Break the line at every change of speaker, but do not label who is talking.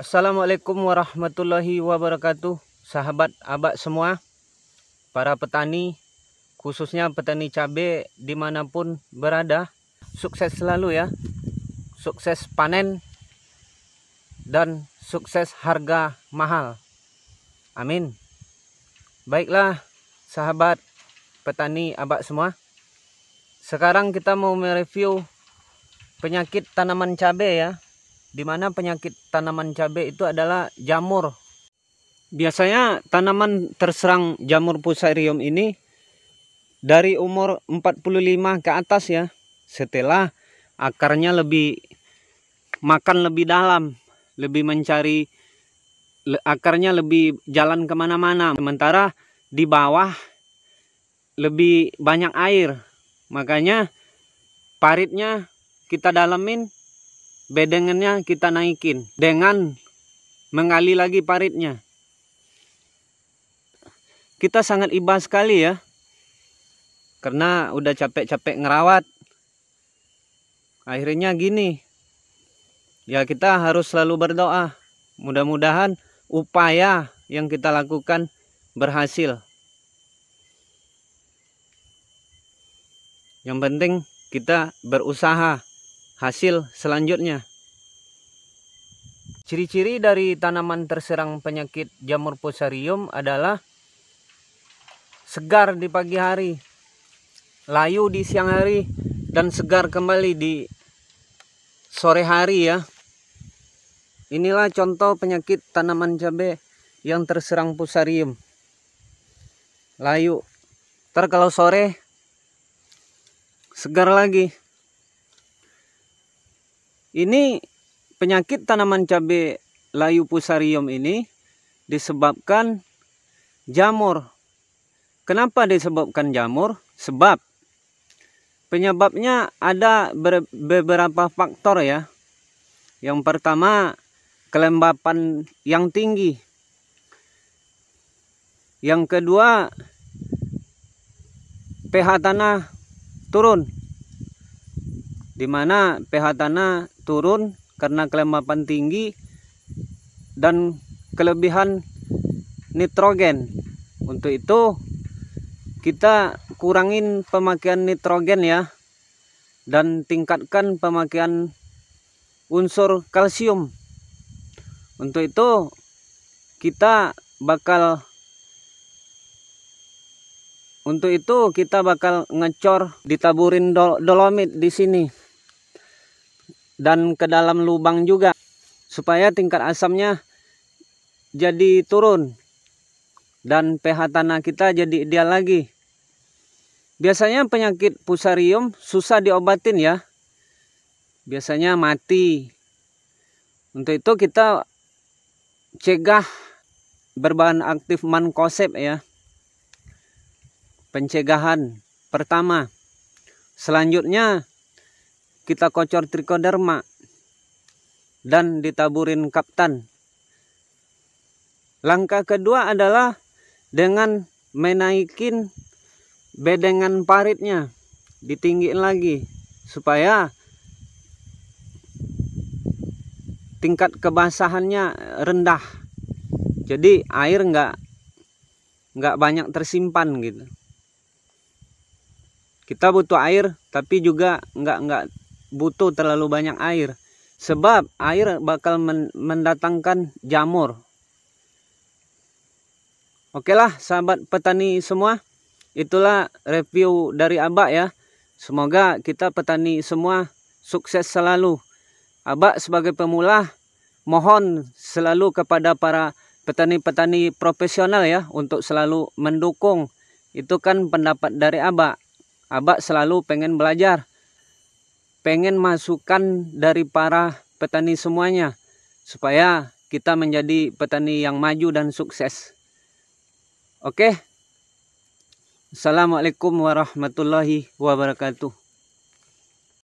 Assalamualaikum warahmatullahi wabarakatuh Sahabat abad semua Para petani Khususnya petani cabai Dimanapun berada Sukses selalu ya Sukses panen Dan sukses harga mahal Amin Baiklah sahabat petani abad semua Sekarang kita mau mereview Penyakit tanaman cabai ya di mana penyakit tanaman cabai itu adalah jamur. Biasanya tanaman terserang jamur pusarium ini dari umur 45 ke atas ya. Setelah akarnya lebih makan lebih dalam, lebih mencari akarnya lebih jalan kemana-mana. Sementara di bawah lebih banyak air. Makanya paritnya kita dalamin bedengannya kita naikin dengan mengali lagi paritnya kita sangat iba sekali ya karena udah capek-capek ngerawat akhirnya gini ya kita harus selalu berdoa mudah-mudahan upaya yang kita lakukan berhasil yang penting kita berusaha hasil selanjutnya. Ciri-ciri dari tanaman terserang penyakit jamur fusarium adalah segar di pagi hari, layu di siang hari, dan segar kembali di sore hari ya. Inilah contoh penyakit tanaman cabai yang terserang fusarium. Layu. Ntar kalau sore segar lagi. Ini penyakit tanaman cabai layu pusarium ini disebabkan jamur. Kenapa disebabkan jamur? Sebab penyebabnya ada beberapa faktor ya. Yang pertama kelembapan yang tinggi. Yang kedua pH tanah turun. Di mana pH tanah turun karena kelembapan tinggi dan kelebihan nitrogen. Untuk itu kita kurangin pemakaian nitrogen ya dan tingkatkan pemakaian unsur kalsium. Untuk itu kita bakal untuk itu kita bakal ngecor ditaburin dolomit di sini dan ke dalam lubang juga supaya tingkat asamnya jadi turun dan pH tanah kita jadi ideal lagi. Biasanya penyakit pusarium susah diobatin ya. Biasanya mati. Untuk itu kita cegah berbahan aktif mankosep ya. Pencegahan pertama. Selanjutnya kita kocor trikoderma dan ditaburin kapten Langkah kedua adalah dengan menaikin bedengan paritnya ditinggiin lagi supaya tingkat kebasahannya rendah jadi air nggak nggak banyak tersimpan gitu kita butuh air tapi juga nggak nggak butuh terlalu banyak air sebab air bakal mendatangkan jamur Oke lah sahabat petani semua itulah review dari Abah ya semoga kita petani semua sukses selalu Abah sebagai pemula mohon selalu kepada para petani-petani profesional ya untuk selalu mendukung itu kan pendapat dari Abah Abah selalu pengen belajar pengen masukan dari para petani semuanya supaya kita menjadi petani yang maju dan sukses. Oke. Assalamualaikum warahmatullahi wabarakatuh.